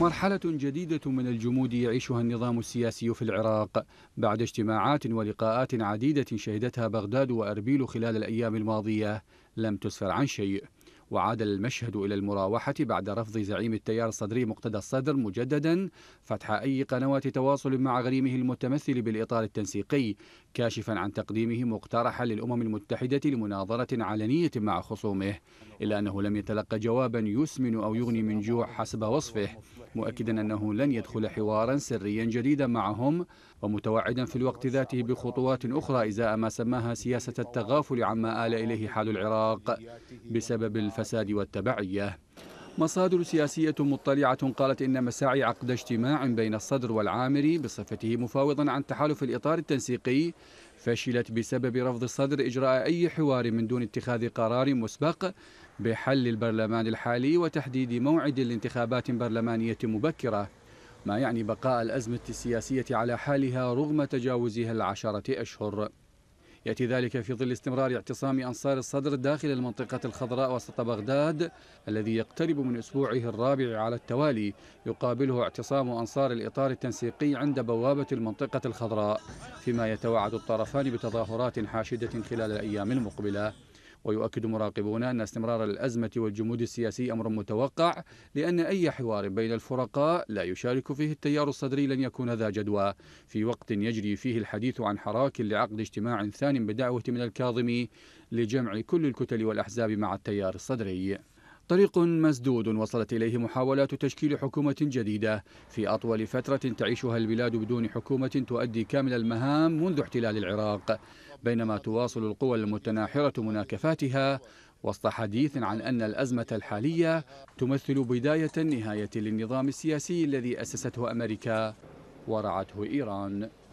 مرحلة جديدة من الجمود يعيشها النظام السياسي في العراق بعد اجتماعات ولقاءات عديدة شهدتها بغداد وأربيل خلال الأيام الماضية لم تسفر عن شيء وعاد المشهد إلى المراوحة بعد رفض زعيم التيار الصدري مقتدى الصدر مجددا فتح أي قنوات تواصل مع غريمه المتمثل بالإطار التنسيقي كاشفا عن تقديمه مقترحا للأمم المتحدة لمناظرة علنية مع خصومه إلا أنه لم يتلقى جوابا يسمن أو يغني من جوع حسب وصفه مؤكدا أنه لن يدخل حوارا سريا جديدا معهم ومتوعدا في الوقت ذاته بخطوات أخرى إزاء ما سماها سياسة التغافل عما آل إليه حال العراق بسبب الفساد والتبعية مصادر سياسية مطلعة قالت إن مساعي عقد اجتماع بين الصدر والعامري بصفته مفاوضا عن تحالف الإطار التنسيقي فشلت بسبب رفض الصدر إجراء أي حوار من دون اتخاذ قرار مسبق بحل البرلمان الحالي وتحديد موعد لانتخابات برلمانية مبكرة ما يعني بقاء الأزمة السياسية على حالها رغم تجاوزها العشرة أشهر يأتي ذلك في ظل استمرار اعتصام أنصار الصدر داخل المنطقة الخضراء وسط بغداد الذي يقترب من أسبوعه الرابع على التوالي يقابله اعتصام أنصار الإطار التنسيقي عند بوابة المنطقة الخضراء فيما يتوعد الطرفان بتظاهرات حاشدة خلال الأيام المقبلة ويؤكد مراقبون أن استمرار الأزمة والجمود السياسي أمر متوقع لأن أي حوار بين الفرقاء لا يشارك فيه التيار الصدري لن يكون ذا جدوى في وقت يجري فيه الحديث عن حراك لعقد اجتماع ثان بدعوة من الكاظمي لجمع كل الكتل والأحزاب مع التيار الصدري طريق مسدود وصلت إليه محاولات تشكيل حكومة جديدة في أطول فترة تعيشها البلاد بدون حكومة تؤدي كامل المهام منذ احتلال العراق بينما تواصل القوى المتناحرة مناكفاتها وسط حديث عن أن الأزمة الحالية تمثل بداية نهاية للنظام السياسي الذي أسسته أمريكا ورعته إيران